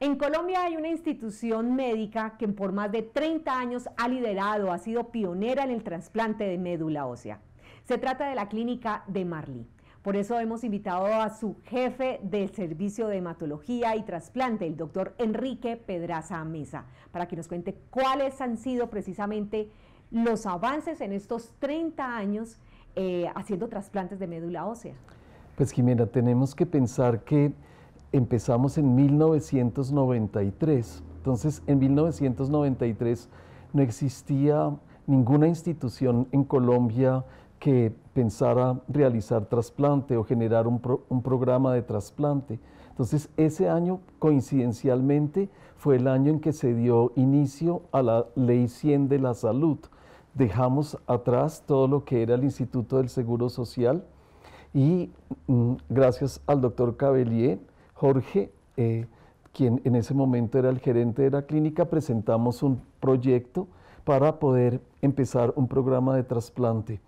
En Colombia hay una institución médica que por más de 30 años ha liderado, ha sido pionera en el trasplante de médula ósea. Se trata de la clínica de Marlí. Por eso hemos invitado a su jefe del servicio de hematología y trasplante, el doctor Enrique Pedraza Mesa, para que nos cuente cuáles han sido precisamente los avances en estos 30 años eh, haciendo trasplantes de médula ósea. Pues Jimena, tenemos que pensar que empezamos en 1993. Entonces, en 1993 no existía ninguna institución en Colombia que pensara realizar trasplante o generar un, programa de trasplante. Entonces, ese año, coincidencialmente, fue el año en que se dio inicio a la Ley 100 de la Salud. Dejamos atrás todo lo que era el Instituto del Seguro Social y mm, gracias al doctor Cabellier Jorge, eh, quien en ese momento era el gerente de la clínica, presentamos un proyecto para poder empezar un programa de trasplante.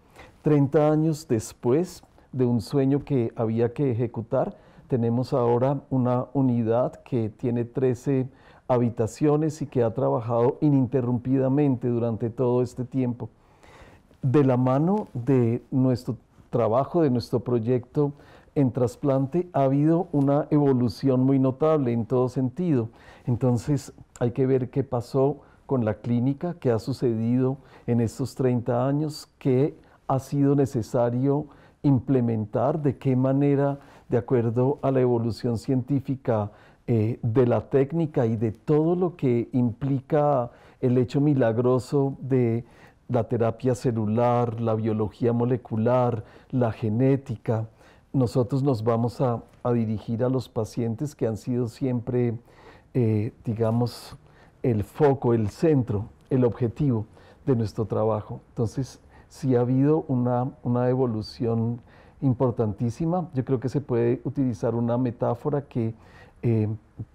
Treinta años después de un sueño que había que ejecutar, tenemos ahora una unidad que tiene 13 habitaciones y que ha trabajado ininterrumpidamente durante todo este tiempo. De la mano de nuestro trabajo, de nuestro proyecto, en trasplante ha habido una evolución muy notable en todo sentido. Entonces hay que ver qué pasó con la clínica, qué ha sucedido en estos 30 años, qué ha sido necesario implementar, de qué manera, de acuerdo a la evolución científica eh, de la técnica y de todo lo que implica el hecho milagroso de la terapia celular, la biología molecular, la genética, nosotros nos vamos a, dirigir a los pacientes que han sido siempre, eh, digamos, el foco, el centro, el objetivo de nuestro trabajo. Entonces, si ha habido una, evolución importantísima. Yo creo que se puede utilizar una metáfora que eh,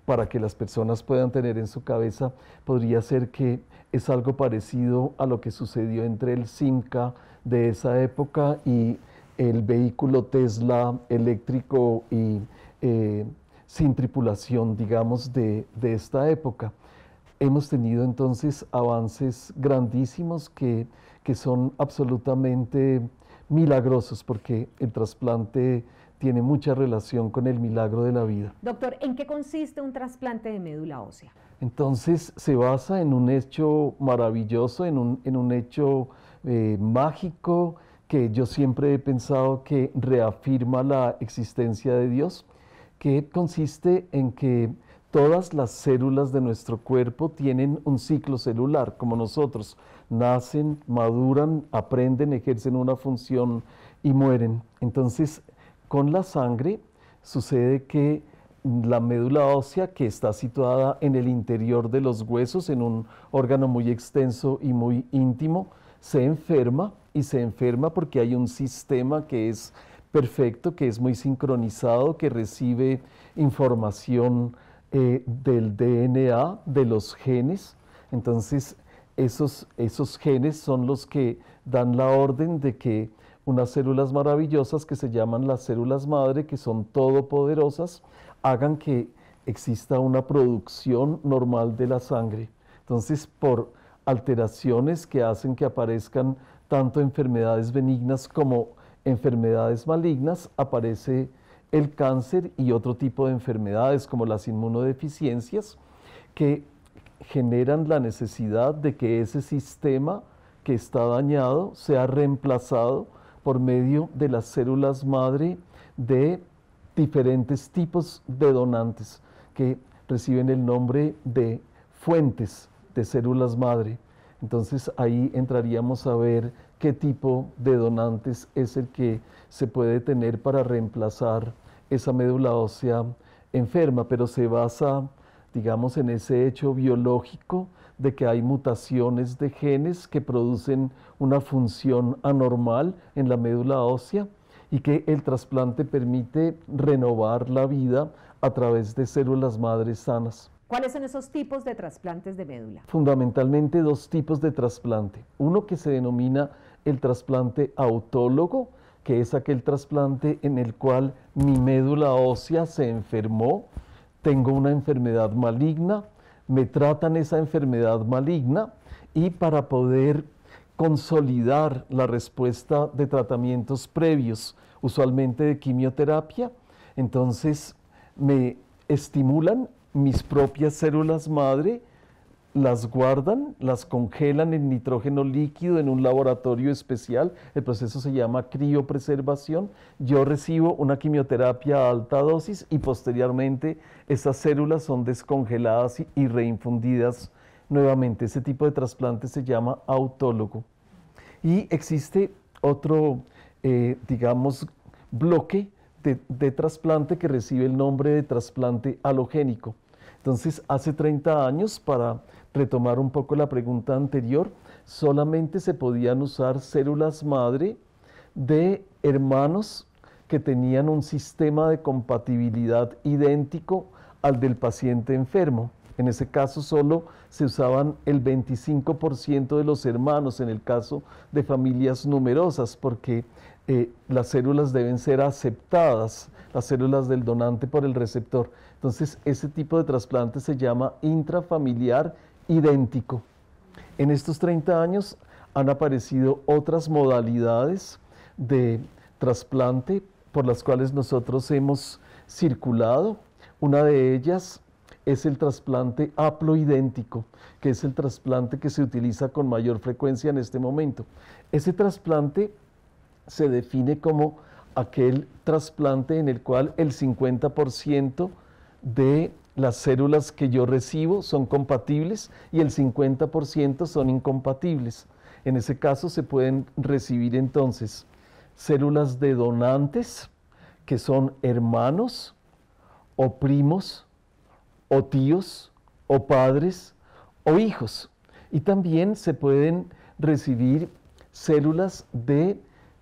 para que las personas puedan tener en su cabeza podría ser que es algo parecido a lo que sucedió entre el Simca de esa época y el vehículo Tesla eléctrico y eh, sin tripulación, digamos, de, de, esta época. Hemos tenido entonces avances grandísimos que, que son absolutamente milagrosos porque el trasplante tiene mucha relación con el milagro de la vida. Doctor, ¿en qué consiste un trasplante de médula ósea? Entonces se basa en un hecho maravilloso, en un, en un hecho eh, mágico, que yo siempre he pensado que reafirma la existencia de Dios, que consiste en que todas las células de nuestro cuerpo tienen un ciclo celular, como nosotros, nacen, maduran, aprenden, ejercen una función y mueren. Entonces, con la sangre sucede que la médula ósea, que está situada en el interior de los huesos, en un órgano muy extenso y muy íntimo, se enferma y se enferma porque hay un sistema que es perfecto, que es muy sincronizado, que recibe información eh, del DNA, de los genes. Entonces, esos, esos genes son los que dan la orden de que unas células maravillosas que se llaman las células madre, que son todopoderosas, hagan que exista una producción normal de la sangre. Entonces, por alteraciones que hacen que aparezcan tanto enfermedades benignas como enfermedades malignas, aparece el cáncer y otro tipo de enfermedades como las inmunodeficiencias que generan la necesidad de que ese sistema que está dañado sea reemplazado por medio de las células madre de diferentes tipos de donantes que reciben el nombre de fuentes de células madre. Entonces ahí entraríamos a ver qué tipo de donantes es el que se puede tener para reemplazar esa médula ósea enferma, pero se basa, digamos, en ese hecho biológico de que hay mutaciones de genes que producen una función anormal en la médula ósea y que el trasplante permite renovar la vida a través de células madres sanas. ¿Cuáles son esos tipos de trasplantes de médula? Fundamentalmente dos tipos de trasplante. Uno que se denomina el trasplante autólogo, que es aquel trasplante en el cual mi médula ósea se enfermó, tengo una enfermedad maligna, me tratan esa enfermedad maligna y para poder consolidar la respuesta de tratamientos previos, usualmente de quimioterapia, entonces me estimulan mis propias células madre las guardan, las congelan en nitrógeno líquido en un laboratorio especial. El proceso se llama criopreservación. Yo recibo una quimioterapia a alta dosis y posteriormente esas células son descongeladas y reinfundidas nuevamente. Ese tipo de trasplante se llama autólogo. Y existe otro, eh, digamos, bloque de, de trasplante que recibe el nombre de trasplante halogénico. Entonces, hace 30 años, para retomar un poco la pregunta anterior, solamente se podían usar células madre de hermanos que tenían un sistema de compatibilidad idéntico al del paciente enfermo. En ese caso solo se usaban el 25% de los hermanos en el caso de familias numerosas, porque eh, las células deben ser aceptadas, las células del donante por el receptor. Entonces, ese tipo de trasplante se llama intrafamiliar idéntico. En estos 30 años han aparecido otras modalidades de trasplante por las cuales nosotros hemos circulado. Una de ellas es el trasplante haploidéntico, que es el trasplante que se utiliza con mayor frecuencia en este momento. Ese trasplante se define como aquel trasplante en el cual el 50% de las células que yo recibo son compatibles y el 50% son incompatibles. En ese caso se pueden recibir entonces células de donantes que son hermanos o primos o tíos o padres o hijos. Y también se pueden recibir células de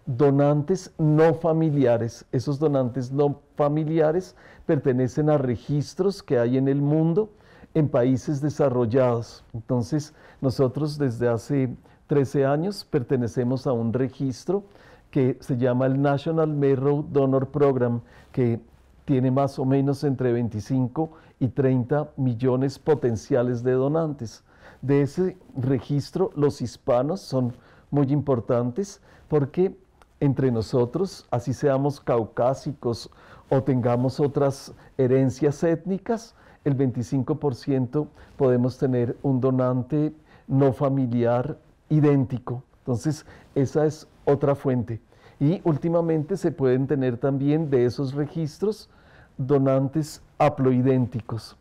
donantes no familiares. Esos donantes no familiares pertenecen a registros que hay en el mundo en países desarrollados. Entonces, nosotros desde hace 13 años pertenecemos a un registro que se llama el National Marrow Donor Program, que tiene más o menos entre 25 y 30 millones potenciales de donantes. De ese registro, los hispanos son muy importantes porque entre nosotros, así seamos caucásicos o tengamos otras herencias étnicas, el 25% podemos tener un donante no familiar idéntico. Entonces, esa es otra fuente. Y últimamente se pueden tener también de esos registros donantes haploidénticos.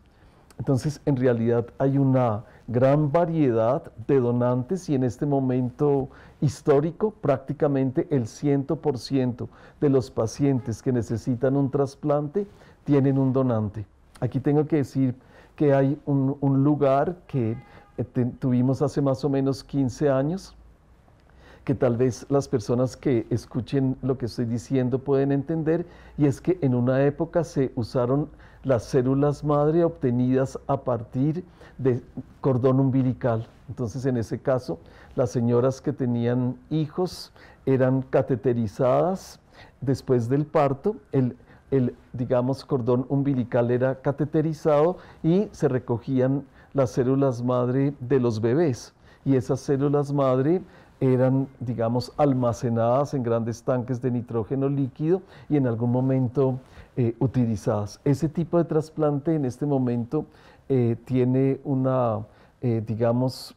Entonces, en realidad hay una gran variedad de donantes y en este momento histórico prácticamente el 100% de los pacientes que necesitan un trasplante tienen un donante. Aquí tengo que decir que hay un, lugar que eh, tuvimos hace más o menos 15 años, que tal vez las personas que escuchen lo que estoy diciendo pueden entender, y es que en una época se usaron las células madre obtenidas a partir de cordón umbilical. Entonces, en ese caso, las señoras que tenían hijos eran cateterizadas después del parto. El, el digamos, cordón umbilical era cateterizado y se recogían las células madre de los bebés. Y esas células madre eran, digamos, almacenadas en grandes tanques de nitrógeno líquido y en algún momento eh, utilizadas. Ese tipo de trasplante en este momento eh, tiene una, eh, digamos,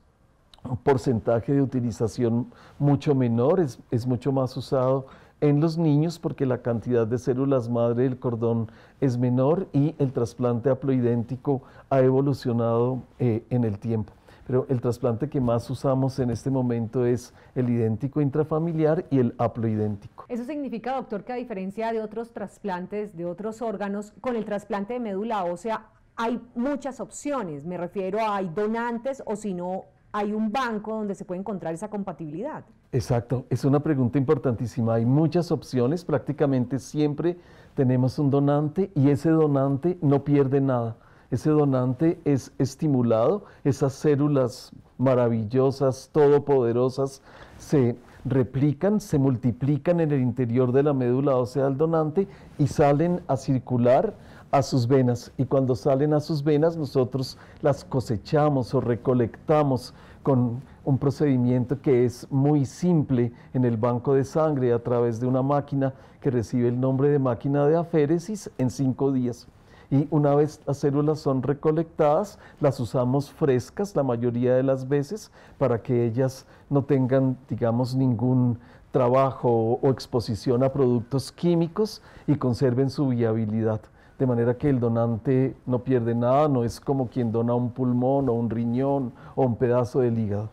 un porcentaje de utilización mucho menor, es, mucho más usado en los niños porque la cantidad de células madre del cordón es menor y el trasplante haploidéntico ha evolucionado en el tiempo. Pero el trasplante que más usamos en este momento es el idéntico intrafamiliar y el haploidéntico. Eso significa, doctor, que a diferencia de otros trasplantes de otros órganos, con el trasplante de médula ósea hay muchas opciones. Me refiero a hay donantes o si no hay un banco donde se puede encontrar esa compatibilidad. Exacto, es una pregunta importantísima. Hay muchas opciones, prácticamente siempre tenemos un donante y ese donante no pierde nada ese donante es estimulado, esas células maravillosas, todopoderosas, se replican, se multiplican en el interior de la médula ósea del donante y salen a circular a sus venas. Y cuando salen a sus venas, nosotros las cosechamos o recolectamos con un procedimiento que es muy simple en el banco de sangre a través de una máquina que recibe el nombre de máquina de aféresis en cinco días y una vez las células son recolectadas, las usamos frescas la mayoría de las veces para que ellas no tengan, digamos, ningún trabajo o exposición a productos químicos y conserven su viabilidad. De manera que el donante no pierde nada, no es como quien dona un pulmón o un riñón o un pedazo del hígado.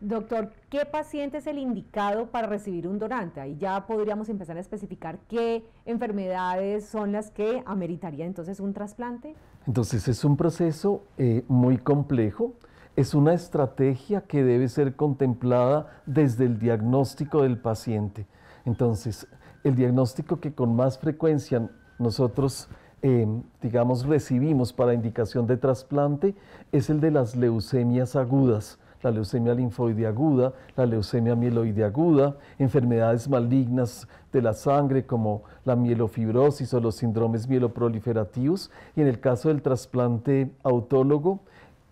Doctor, ¿qué paciente es el indicado para recibir un donante? Ahí ya podríamos empezar a especificar qué enfermedades son las que ameritaría entonces un trasplante. Entonces es un proceso eh, muy complejo, es una estrategia que debe ser contemplada desde el diagnóstico del paciente. Entonces, el diagnóstico que con más frecuencia nosotros eh, digamos, recibimos para indicación de trasplante es el de las leucemias agudas la leucemia linfoide aguda, la leucemia mieloide aguda, enfermedades malignas de la sangre como la mielofibrosis o los síndromes mieloproliferativos y en el caso del trasplante autólogo,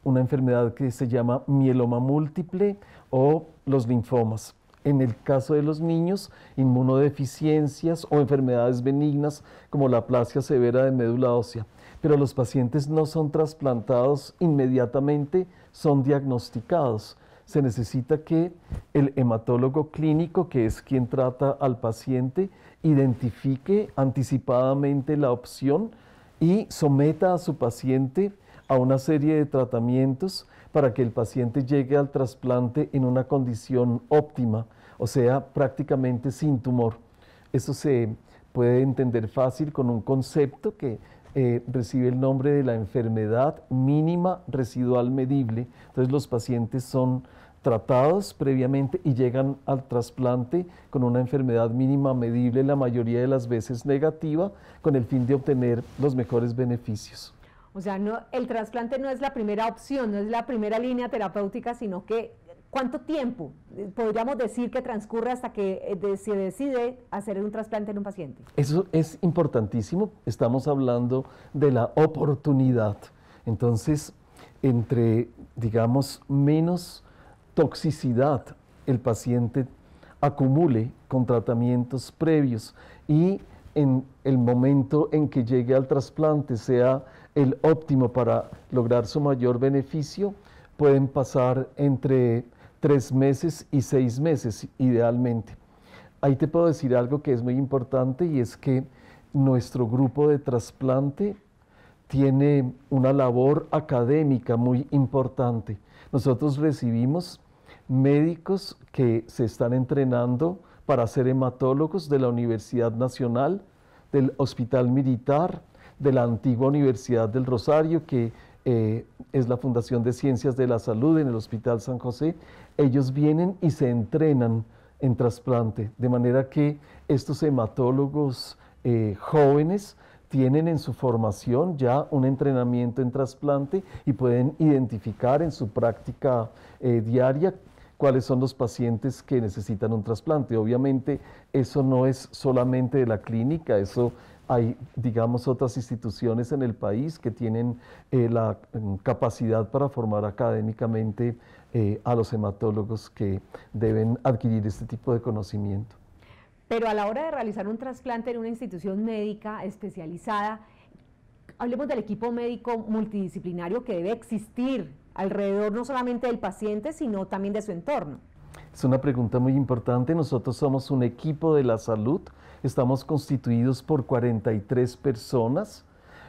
una enfermedad que se llama mieloma múltiple o los linfomas. En el caso de los niños, inmunodeficiencias o enfermedades benignas como la aplasia severa de médula ósea pero los pacientes no son trasplantados inmediatamente, son diagnosticados. Se necesita que el hematólogo clínico, que es quien trata al paciente, identifique anticipadamente la opción y someta a su paciente a una serie de tratamientos para que el paciente llegue al trasplante en una condición óptima, o sea, prácticamente sin tumor. Eso se puede entender fácil con un concepto que eh, recibe el nombre de la enfermedad mínima residual medible. Entonces los pacientes son tratados previamente y llegan al trasplante con una enfermedad mínima medible, la mayoría de las veces negativa, con el fin de obtener los mejores beneficios. O sea, no, el trasplante no es la primera opción, no es la primera línea terapéutica, sino que ¿Cuánto tiempo eh, podríamos decir que transcurre hasta que eh, se decide hacer un trasplante en un paciente? Eso es importantísimo. Estamos hablando de la oportunidad. Entonces, entre, digamos, menos toxicidad el paciente acumule con tratamientos previos y en el momento en que llegue al trasplante sea el óptimo para lograr su mayor beneficio, pueden pasar entre tres meses y seis meses idealmente. Ahí te puedo decir algo que es muy importante y es que nuestro grupo de trasplante tiene una labor académica muy importante. Nosotros recibimos médicos que se están entrenando para ser hematólogos de la Universidad Nacional, del Hospital Militar, de la antigua Universidad del Rosario, que eh, es la Fundación de Ciencias de la Salud en el Hospital San José, ellos vienen y se entrenan en trasplante, de manera que estos hematólogos eh, jóvenes tienen en su formación ya un entrenamiento en trasplante y pueden identificar en su práctica eh, diaria cuáles son los pacientes que necesitan un trasplante. Obviamente eso no es solamente de la clínica, eso hay, digamos, otras instituciones en el país que tienen eh, la mm, capacidad para formar académicamente eh, a los hematólogos que deben adquirir este tipo de conocimiento. Pero a la hora de realizar un trasplante en una institución médica especializada, hablemos del equipo médico multidisciplinario que debe existir alrededor no solamente del paciente, sino también de su entorno. Es una pregunta muy importante. Nosotros somos un equipo de la salud. Estamos constituidos por 43 personas.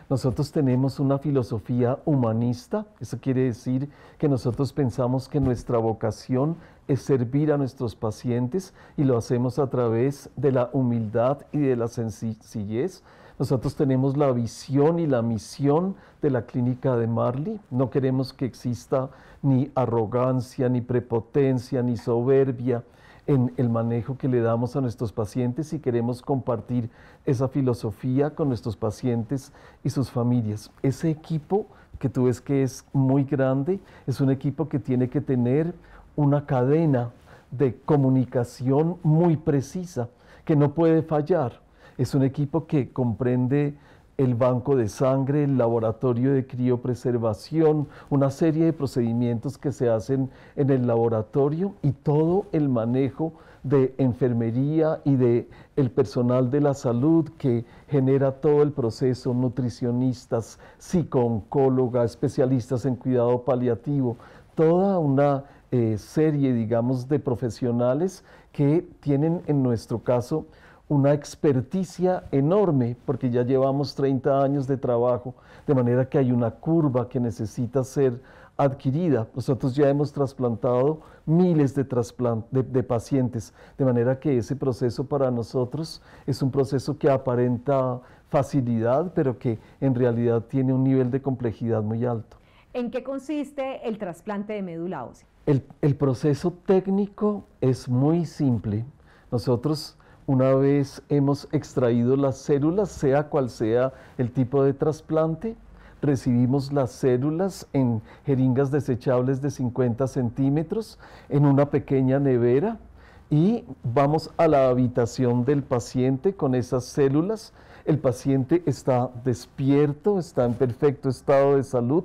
Nosotros tenemos una filosofía humanista, eso quiere decir que nosotros pensamos que nuestra vocación es servir a nuestros pacientes y lo hacemos a través de la humildad y de la sencillez nosotros tenemos la visión y la misión de la clínica de Marley. No queremos que exista ni arrogancia, ni prepotencia, ni soberbia en el manejo que le damos a nuestros pacientes y queremos compartir esa filosofía con nuestros pacientes y sus familias. Ese equipo que tú ves que es muy grande, es un equipo que tiene que tener una cadena de comunicación muy precisa, que no puede fallar es un equipo que comprende el banco de sangre, el laboratorio de criopreservación, una serie de procedimientos que se hacen en el laboratorio y todo el manejo de enfermería y de el personal de la salud que genera todo el proceso, nutricionistas, psicooncóloga, especialistas en cuidado paliativo, toda una eh, serie, digamos, de profesionales que tienen en nuestro caso una experticia enorme, porque ya llevamos 30 años de trabajo, de manera que hay una curva que necesita ser adquirida. Nosotros ya hemos trasplantado miles de, pacientes, de manera que ese proceso para nosotros es un proceso que aparenta facilidad, pero que en realidad tiene un nivel de complejidad muy alto. ¿En qué consiste el trasplante de médula ósea? El, el proceso técnico es muy simple. Nosotros una vez hemos extraído las células, sea cual sea el tipo de trasplante, recibimos las células en jeringas desechables de 50 centímetros, en una pequeña nevera, y vamos a la habitación del paciente con esas células. El paciente está despierto, está en perfecto estado de salud,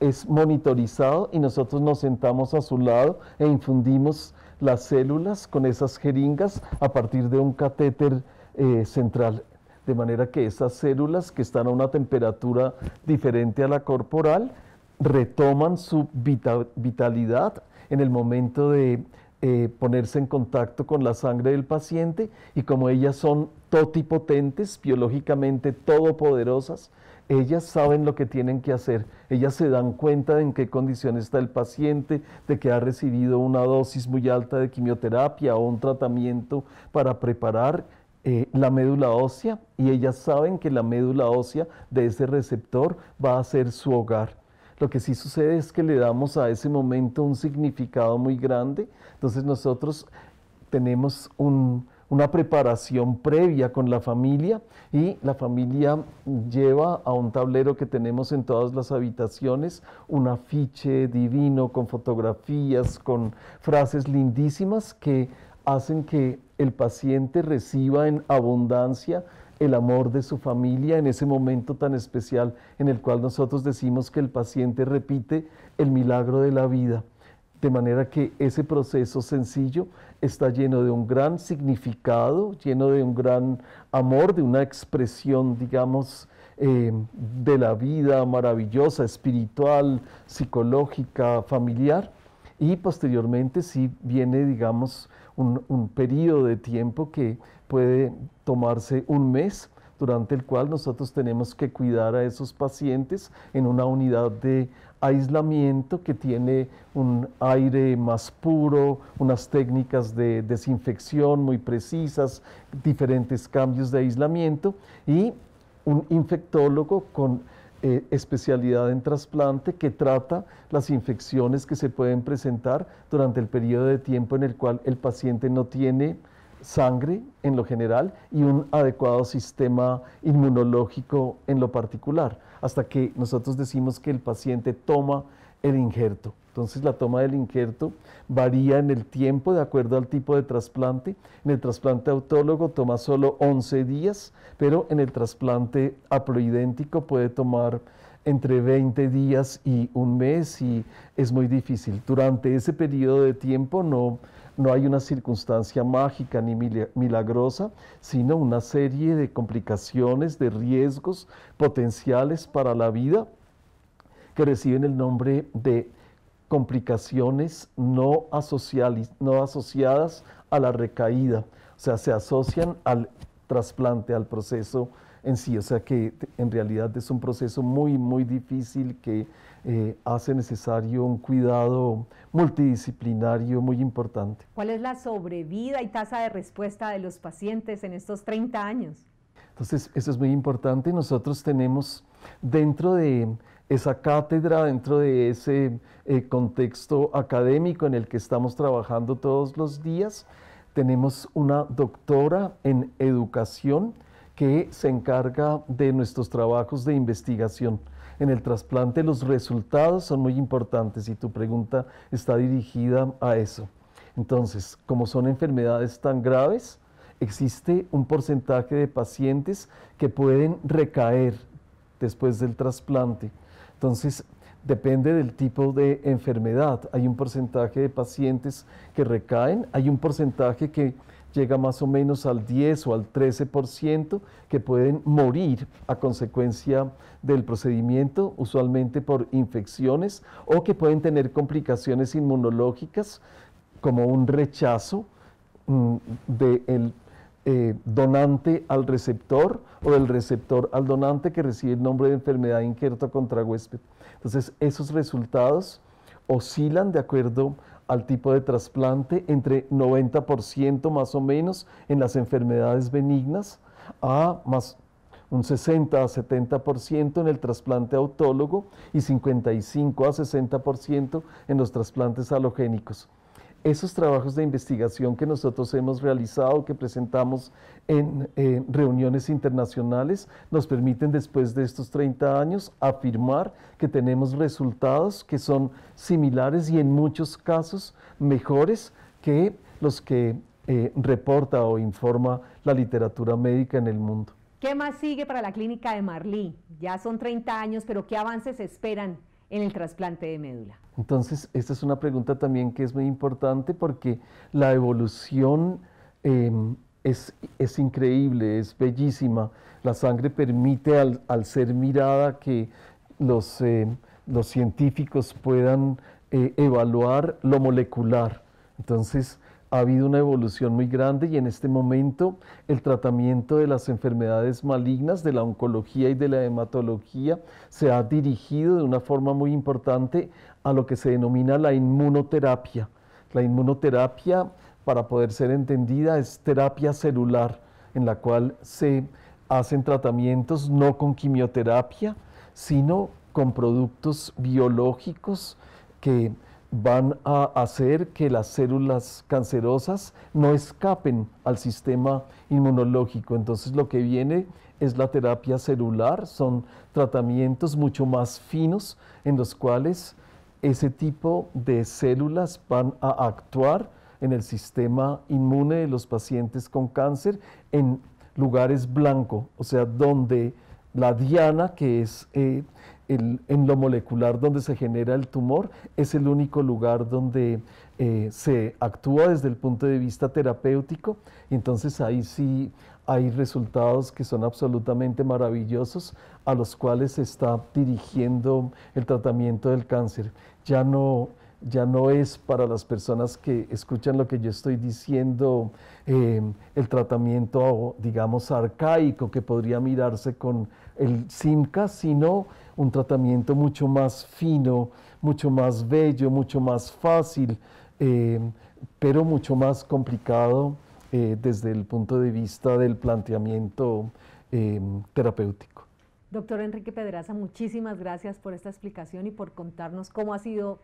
es monitorizado y nosotros nos sentamos a su lado e infundimos las células con esas jeringas a partir de un catéter eh, central. De manera que esas células que están a una temperatura diferente a la corporal retoman su vitalidad en el momento de eh, ponerse en contacto con la sangre del paciente y como ellas son totipotentes, biológicamente todopoderosas, ellas saben lo que tienen que hacer, ellas se dan cuenta de en qué condición está el paciente, de que ha recibido una dosis muy alta de quimioterapia o un tratamiento para preparar eh, la médula ósea y ellas saben que la médula ósea de ese receptor va a ser su hogar. Lo que sí sucede es que le damos a ese momento un significado muy grande, entonces nosotros tenemos un, una preparación previa con la familia y la familia lleva a un tablero que tenemos en todas las habitaciones un afiche divino con fotografías, con frases lindísimas que hacen que el paciente reciba en abundancia el amor de su familia en ese momento tan especial en el cual nosotros decimos que el paciente repite el milagro de la vida. De manera que ese proceso sencillo está lleno de un gran significado, lleno de un gran amor, de una expresión, digamos, eh, de la vida maravillosa, espiritual, psicológica, familiar. Y posteriormente si viene, digamos, un, un periodo de tiempo que puede tomarse un mes durante el cual nosotros tenemos que cuidar a esos pacientes en una unidad de aislamiento que tiene un aire más puro, unas técnicas de desinfección muy precisas, diferentes cambios de aislamiento y un infectólogo con eh, especialidad en trasplante que trata las infecciones que se pueden presentar durante el periodo de tiempo en el cual el paciente no tiene sangre en lo general y un adecuado sistema inmunológico en lo particular, hasta que nosotros decimos que el paciente toma el injerto. Entonces la toma del injerto varía en el tiempo de acuerdo al tipo de trasplante. En el trasplante autólogo toma solo 11 días, pero en el trasplante haploidéntico puede tomar entre 20 días y un mes y es muy difícil. Durante ese periodo de tiempo no no hay una circunstancia mágica ni milagrosa, sino una serie de complicaciones, de riesgos potenciales para la vida que reciben el nombre de complicaciones no, asociadas a la recaída, o sea, se asocian al trasplante, al proceso en sí, o sea que en realidad es un proceso muy, muy difícil que eh, hace necesario un cuidado multidisciplinario muy importante. ¿Cuál es la sobrevida y tasa de respuesta de los pacientes en estos 30 años? Entonces, eso es muy importante. Nosotros tenemos dentro de esa cátedra, dentro de ese eh, contexto académico en el que estamos trabajando todos los días, tenemos una doctora en educación que se encarga de nuestros trabajos de investigación en el trasplante los resultados son muy importantes y tu pregunta está dirigida a eso. Entonces, como son enfermedades tan graves, existe un porcentaje de pacientes que pueden recaer después del trasplante. Entonces, depende del tipo de enfermedad. Hay un porcentaje de pacientes que recaen, hay un porcentaje que llega más o menos al 10 o al 13% que pueden morir a consecuencia del procedimiento, usualmente por infecciones o que pueden tener complicaciones inmunológicas como un rechazo mm, del eh, donante al receptor o del receptor al donante que recibe el nombre de enfermedad injerto contra huésped. Entonces, esos resultados oscilan de acuerdo a al tipo de trasplante, entre 90% más o menos en las enfermedades benignas, a más un 60 a 70% en el trasplante autólogo y 55 a 60% en los trasplantes halogénicos esos trabajos de investigación que nosotros hemos realizado, que presentamos en eh, reuniones internacionales, nos permiten después de estos 30 años afirmar que tenemos resultados que son similares y en muchos casos mejores que los que eh, reporta o informa la literatura médica en el mundo. ¿Qué más sigue para la clínica de Marlí? Ya son 30 años, pero ¿qué avances esperan en el trasplante de médula? Entonces, esta es una pregunta también que es muy importante porque la evolución em, es, increíble, es bellísima. La sangre permite al, ser mirada que los, em, los científicos puedan eh, evaluar lo molecular. Entonces, ha habido una evolución muy grande y en este momento el tratamiento de las enfermedades malignas, de la oncología y de la hematología, se ha dirigido de una forma muy importante a lo que se denomina la inmunoterapia. La inmunoterapia, para poder ser entendida, es terapia celular, en la cual se hacen tratamientos no con quimioterapia, sino con productos biológicos que van a hacer que las células cancerosas no escapen al sistema inmunológico. Entonces lo que viene es la terapia celular, son tratamientos mucho más finos en los cuales ese tipo de células van a actuar en el sistema inmune de los pacientes con cáncer en lugares blanco, o sea, donde la diana, que es eh, en lo molecular donde se genera el tumor, es el único lugar donde eh, se actúa desde el punto de vista terapéutico. Entonces ahí sí hay resultados que son absolutamente maravillosos a los cuales se está dirigiendo el tratamiento del cáncer. Ya no, ya no es para las personas que escuchan lo que yo estoy diciendo eh, el tratamiento, digamos, arcaico que podría mirarse con el SIMCA, sino un tratamiento mucho más fino, mucho más bello, mucho más fácil, eh, pero mucho más complicado eh, desde el punto de vista del planteamiento eh, terapéutico. Doctor Enrique Pedraza, muchísimas gracias por esta explicación y por contarnos cómo ha sido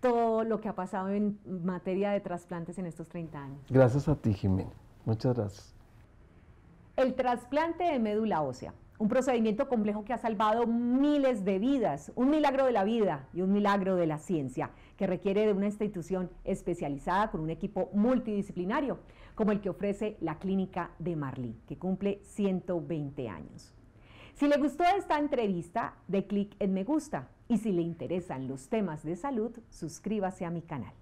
todo lo que ha pasado en materia de trasplantes en estos 30 años. Gracias a ti, Jimena. Muchas gracias. El trasplante de médula ósea un procedimiento complejo que ha salvado miles de vidas, un milagro de la vida y un milagro de la ciencia, que requiere de una institución especializada con un equipo multidisciplinario, como el que ofrece la Clínica de Marlín, que cumple 120 años. Si le gustó esta entrevista, de clic en me gusta y si le interesan los temas de salud, suscríbase a mi canal.